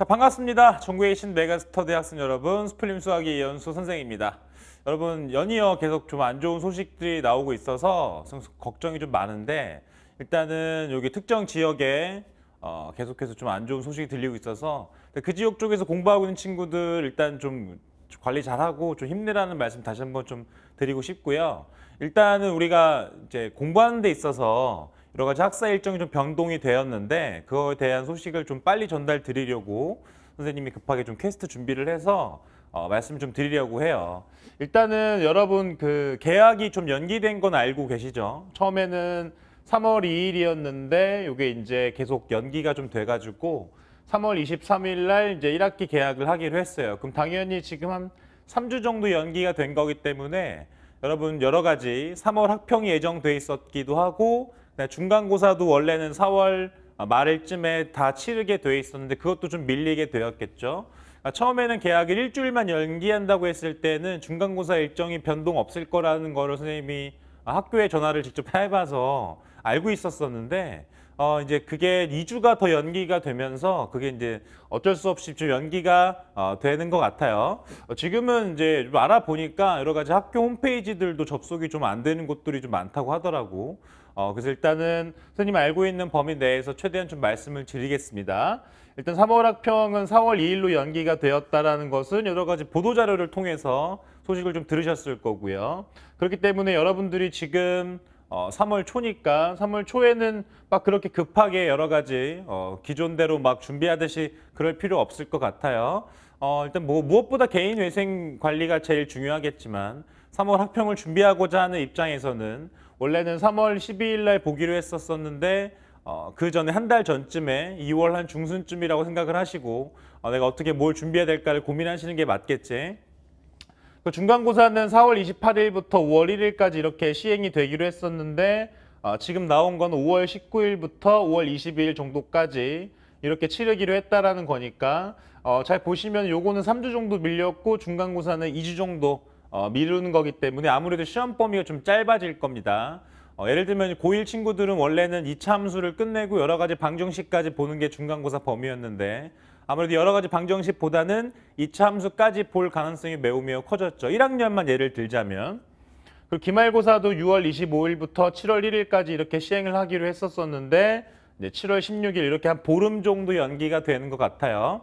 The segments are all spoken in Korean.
자 반갑습니다. 전국에 계신 메가스터 대학생 여러분, 스플림 수학의 연수 선생입니다. 여러분 연이어 계속 좀 안 좋은 소식들이 나오고 있어서 걱정이 좀 많은데 일단은 여기 특정 지역에 어, 계속해서 좀 안 좋은 소식이 들리고 있어서 그 지역 쪽에서 공부하고 있는 친구들 일단 좀 관리 잘하고 좀 힘내라는 말씀 다시 한번 좀 드리고 싶고요. 일단은 우리가 이제 공부하는 데 있어서 여러 가지 학사 일정이 좀 변동이 되었는데 그거에 대한 소식을 좀 빨리 전달 드리려고 선생님이 급하게 좀 퀘스트 준비를 해서 어, 말씀 좀 드리려고 해요. 일단은 여러분 그 계약이 좀 연기된 건 알고 계시죠? 처음에는 3월 2일이었는데 이게 이제 계속 연기가 좀 돼가지고 3월 23일 날 이제 1학기 계약을 하기로 했어요. 그럼 당연히 지금 한 3주 정도 연기가 된 거기 때문에 여러분 여러 가지 3월 학평이 예정돼 있었기도 하고 네, 중간고사도 원래는 4월 아, 말일쯤에 다 치르게 돼 있었는데 그것도 좀 밀리게 되었겠죠. 그러니까 처음에는 계약을 일주일만 연기한다고 했을 때는 중간고사 일정이 변동 없을 거라는 거를 선생님이 학교에 전화를 직접 해봐서 알고 있었었는데 어 이제 그게 2주가 더 연기가 되면서 그게 이제 어쩔 수 없이 좀 연기가 어, 되는 것 같아요. 어, 지금은 이제 좀 알아보니까 여러 가지 학교 홈페이지들도 접속이 좀 안 되는 곳들이 좀 많다고 하더라고. 어, 그래서 일단은 선생님 알고 있는 범위 내에서 최대한 좀 말씀을 드리겠습니다. 일단 3월 학평은 4월 2일로 연기가 되었다라는 것은 여러 가지 보도 자료를 통해서 소식을 좀 들으셨을 거고요. 그렇기 때문에 여러분들이 지금 어, 3월 초니까 3월 초에는 막 그렇게 급하게 여러 가지 어, 기존대로 막 준비하듯이 그럴 필요 없을 것 같아요. 어, 일단 뭐 무엇보다 개인 위생 관리가 제일 중요하겠지만 3월 학평을 준비하고자 하는 입장에서는 원래는 3월 12일 날 보기로 했었었는데 어, 그 전에 한 달 전쯤에 2월 한 중순쯤이라고 생각을 하시고 어, 내가 어떻게 뭘 준비해야 될까를 고민하시는 게 맞겠지. 그 중간고사는 4월 28일부터 5월 1일까지 이렇게 시행이 되기로 했었는데 어, 지금 나온 건 5월 19일부터 5월 22일 정도까지 이렇게 치르기로 했다라는 거니까 어, 잘 보시면 요거는 3주 정도 밀렸고 중간고사는 2주 정도 어, 미루는 거기 때문에 아무래도 시험 범위가 좀 짧아질 겁니다. 어, 예를 들면 고1 친구들은 원래는 이참수를 끝내고 여러 가지 방정식까지 보는 게 중간고사 범위였는데 아무래도 여러 가지 방정식보다는 이참수까지볼 가능성이 매우 매우 커졌죠. 1학년만 예를 들자면 그리고 기말고사도 6월 25일부터 7월 1일까지 이렇게 시행을 하기로 했었었는데 이제 7월 16일 이렇게 한 보름 정도 연기가 되는 것 같아요.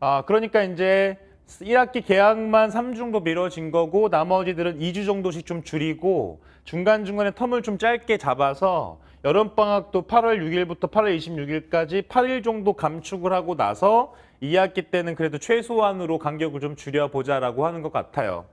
아, 그러니까 이제 1학기 계약만 3주 정도 미뤄진 거고 나머지들은 2주 정도씩 좀 줄이고 중간중간에 텀을 좀 짧게 잡아서 여름방학도 8월 6일부터 8월 26일까지 8일 정도 감축을 하고 나서 2학기 때는 그래도 최소한으로 간격을 좀 줄여보자라고 하는 것 같아요.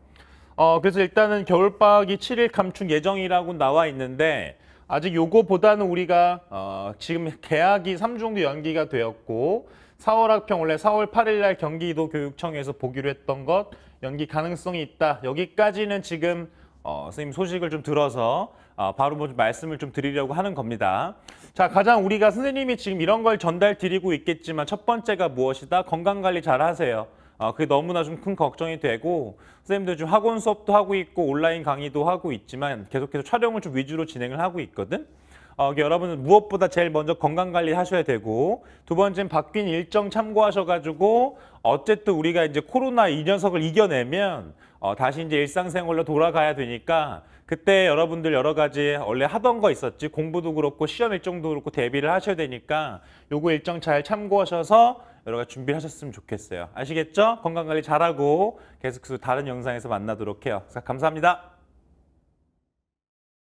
어, 그래서 일단은 겨울방학이 7일 감축 예정이라고 나와 있는데 아직 요거보다는 우리가 어, 지금 계약이 3주 도 연기가 되었고 4월 학평 원래 4월 8일 날 경기도 교육청에서 보기로 했던 것 연기 가능성이 있다. 여기까지는 지금 어, 선생님 소식을 좀 들어서 어, 바로 뭐좀 말씀을 좀 드리려고 하는 겁니다. 자, 가장 우리가 선생님이 지금 이런 걸 전달 드리고 있겠지만 첫 번째가 무엇이다? 건강관리 잘 하세요. 아, 그게 너무나 좀 큰 걱정이 되고 선생님들 지금 학원 수업도 하고 있고 온라인 강의도 하고 있지만 계속해서 촬영을 좀 위주로 진행을 하고 있거든. 어, 여러분은 무엇보다 제일 먼저 건강 관리 하셔야 되고 두 번째는 바뀐 일정 참고하셔가지고 어쨌든 우리가 이제 코로나 이 녀석을 이겨내면 어, 다시 이제 일상생활로 돌아가야 되니까 그때 여러분들 여러 가지 원래 하던 거 있었지 공부도 그렇고 시험 일정도 그렇고 대비를 하셔야 되니까 요거 일정 잘 참고하셔서 여러 가지 준비를 하셨으면 좋겠어요. 아시겠죠? 건강관리 잘하고 계속해서 다른 영상에서 만나도록 해요. 감사합니다.